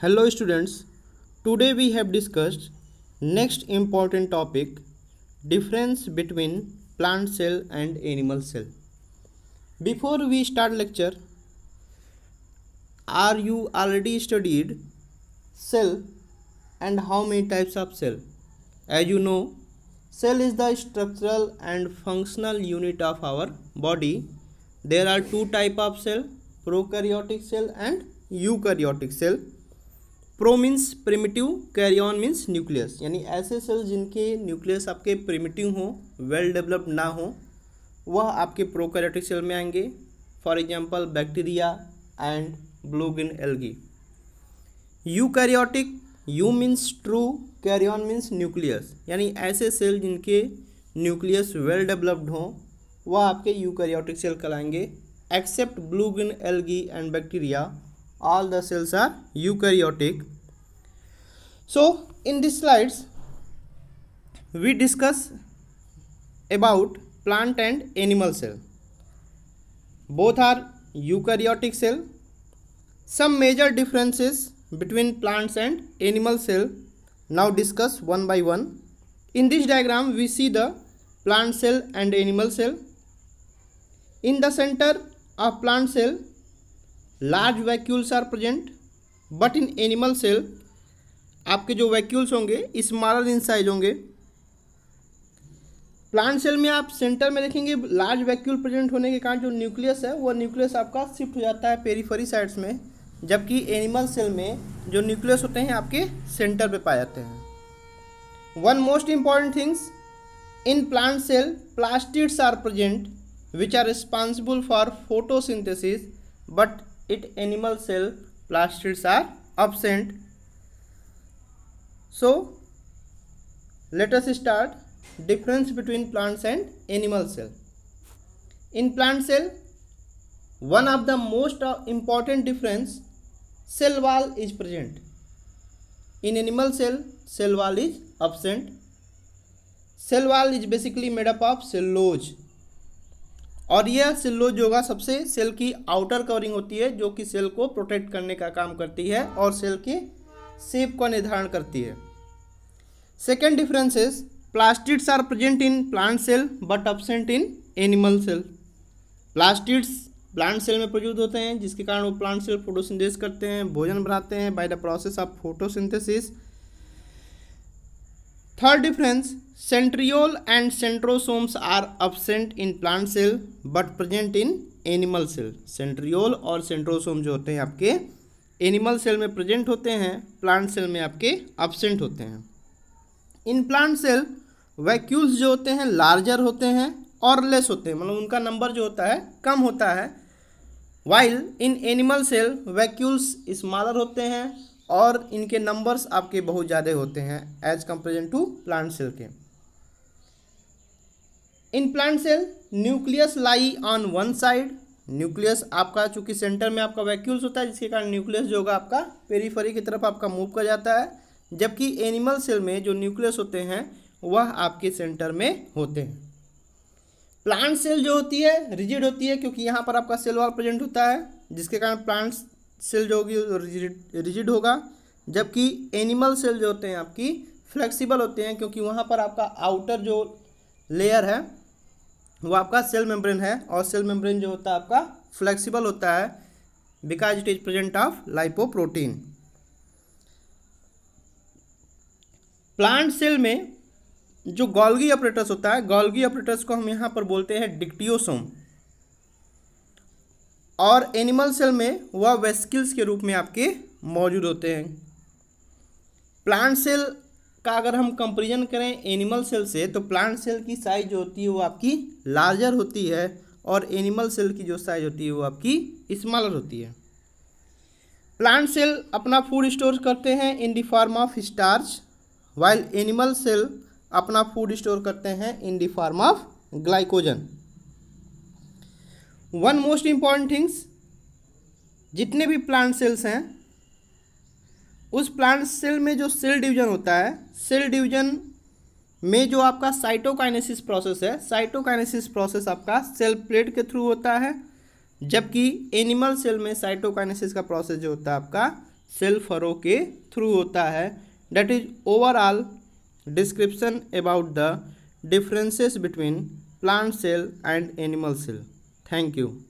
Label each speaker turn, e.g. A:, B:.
A: hello students today we have discussed next important topic difference between plant cell and animal cell before we start lecture are you already studied cell and how many types of cell as you know cell is the structural and functional unit of our body there are two type of cell prokaryotic cell and eukaryotic cell pro means primitive karyon means nucleus यानी ऐसे cell जिनके nucleus आपके primitive हो well developed ना हो वह आपके prokaryotic cell में आएंगे for example bacteria and blue green algae eukaryotic eu means true karyon means nucleus यानी ऐसे सेल जिनके न्यूक्लियस वेल डेवलप्ड हों वह आपके यू सेल कहलाएंगे except blue green algae algae and bacteria all the cells are eukaryotic so in these slides we discuss about plant and animal cell both are eukaryotic cell some major differences between plants and animal cell now discuss one by one in this diagram we see the plant cell and animal cell in the center of plant cell large vacuoles are present but in animal cell आपके जो vacuoles होंगे smaller in size होंगे plant cell में आप centre में देखेंगे large vacuole present होने के कारण जो न्यूक्लियस है वह न्यूक्लियस आपका शिफ्ट हो जाता है पेरीफरी साइड्स में जबकि एनिमल सेल में जो न्यूक्लियस होते हैं आपके सेंटर पे पाए जाते हैं one most important things in plant cell plastids are present which are responsible for photosynthesis but it animal cell plastids are absent. So let us start difference between plants and animal cell. In plant cell, one of the most uh, important difference cell wall is present. In animal cell, cell wall is absent. Cell wall is basically made up of cellulose और यह सिल्लोज योगा सबसे cell की outer covering होती है जो कि cell को protect करने का काम करती है और सेल की शेप का निर्धारण करती है second differences plastids are present in plant cell but absent in animal cell plastids plant cell में मौजूद होते हैं जिसके कारण वो प्लांट सेल फोटोसिंथेसिस करते हैं भोजन बनाते हैं by the process of photosynthesis third difference centriole and centrosomes are absent in plant cell but present in animal cell centriole और सेंट्रोसोम जो होते हैं आपके एनिमल सेल में प्रेजेंट होते हैं प्लांट सेल में आपके एबसेंट होते हैं इन प्लांट सेल वैक्यूल्स जो होते हैं लार्जर होते हैं और लेस होते हैं मतलब उनका नंबर जो होता है कम होता है while in animal cell vacuoles smaller होते हैं और इनके नंबर्स आपके बहुत ज़्यादा होते हैं as comparison to plant cell के in plant cell nucleus lie on one side nucleus आपका चूंकि सेंटर में आपका वैक्यूल्स होता है जिसके कारण न्यूक्लियस जो होगा आपका पेरीफरी की तरफ आपका मूव कर जाता है जबकि एनिमल सेल में जो न्यूक्लियस होते हैं वह आपके सेंटर में होते हैं प्लांट सेल जो होती है रिजिड होती है क्योंकि यहाँ पर आपका सेल वॉल प्रेजेंट होता है जिसके कारण प्लांट्स सेल जो होगी रिजिड होगा जबकि एनिमल सेल जो होते हैं आपकी फ्लेक्सिबल होते हैं क्योंकि वहाँ पर आपका आउटर जो लेयर है वो आपका सेल मेम्ब्रेन है और सेल मेम्ब्रेन जो होता है आपका फ्लेक्सिबल होता है because it is present of lipoprotein plant cell में जो गोल्गी ऑपरेटर्स होता है गोल्गी ऑपरेटर्स को हम यहाँ पर बोलते हैं डिक्टियोसोम और एनिमल सेल में वह वेस्किल्स के रूप में आपके मौजूद होते हैं प्लांट सेल का अगर हम कंपेरिजन करें एनिमल सेल से तो प्लांट सेल की साइज जो होती है वो आपकी लार्जर होती है और एनिमल सेल की जो साइज होती है वो आपकी स्मॉलर होती है प्लांट सेल अपना फूड स्टोर करते हैं in the form of starch while animal cell अपना फूड स्टोर करते हैं in the form of glycogen one most important things जितने भी प्लांट सेल्स हैं उस प्लांट सेल में जो सेल डिवीजन होता है सेल डिवीजन में जो आपका साइटोकाइनेसिस प्रोसेस है साइटोकाइनेसिस प्रोसेस आपका सेल प्लेट के थ्रू होता है जबकि एनिमल सेल में साइटोकाइनेसिस का प्रोसेस जो होता है आपका सेल फरो के थ्रू होता है that is overall description about the differences between plant cell and animal cell Thank you.